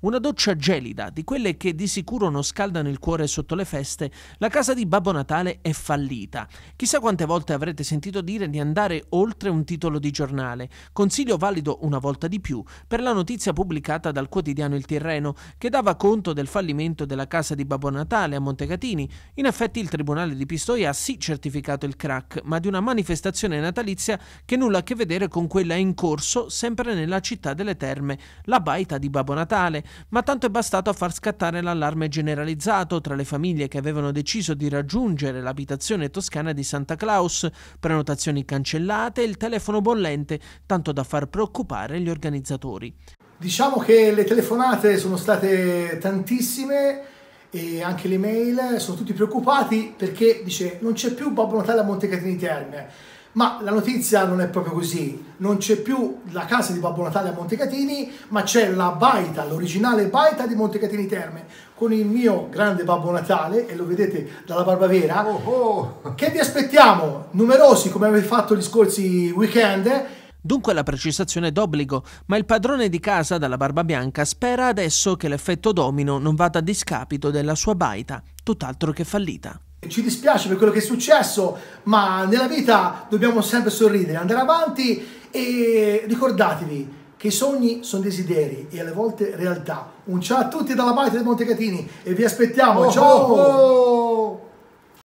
Una doccia gelida, di quelle che di sicuro non scaldano il cuore sotto le feste, la casa di Babbo Natale è fallita. Chissà quante volte avrete sentito dire di andare oltre un titolo di giornale. Consiglio valido una volta di più per la notizia pubblicata dal quotidiano Il Tirreno, che dava conto del fallimento della casa di Babbo Natale a Montecatini. In effetti il tribunale di Pistoia ha sì certificato il crack, ma di una manifestazione natalizia che nulla a che vedere con quella in corso sempre nella città delle terme, la baita di Babbo Natale ma tanto è bastato a far scattare l'allarme generalizzato tra le famiglie che avevano deciso di raggiungere l'abitazione toscana di Santa Claus, prenotazioni cancellate e il telefono bollente, tanto da far preoccupare gli organizzatori. Diciamo che le telefonate sono state tantissime e anche le mail, sono tutti preoccupati perché dice non c'è più Babbo Natale a Montecatini Terme ma la notizia non è proprio così, non c'è più la casa di Babbo Natale a Montecatini, ma c'è la baita, l'originale baita di Montecatini Terme, con il mio grande Babbo Natale, e lo vedete dalla barba vera, oh oh. che vi aspettiamo, numerosi come avete fatto gli scorsi weekend, Dunque la precisazione è d'obbligo, ma il padrone di casa dalla barba bianca spera adesso che l'effetto domino non vada a discapito della sua baita, tutt'altro che fallita ci dispiace per quello che è successo, ma nella vita dobbiamo sempre sorridere, andare avanti e ricordatevi che i sogni sono desideri e alle volte realtà. Un ciao a tutti dalla parte di Montecatini e vi aspettiamo. Oh, ciao! Oh, oh.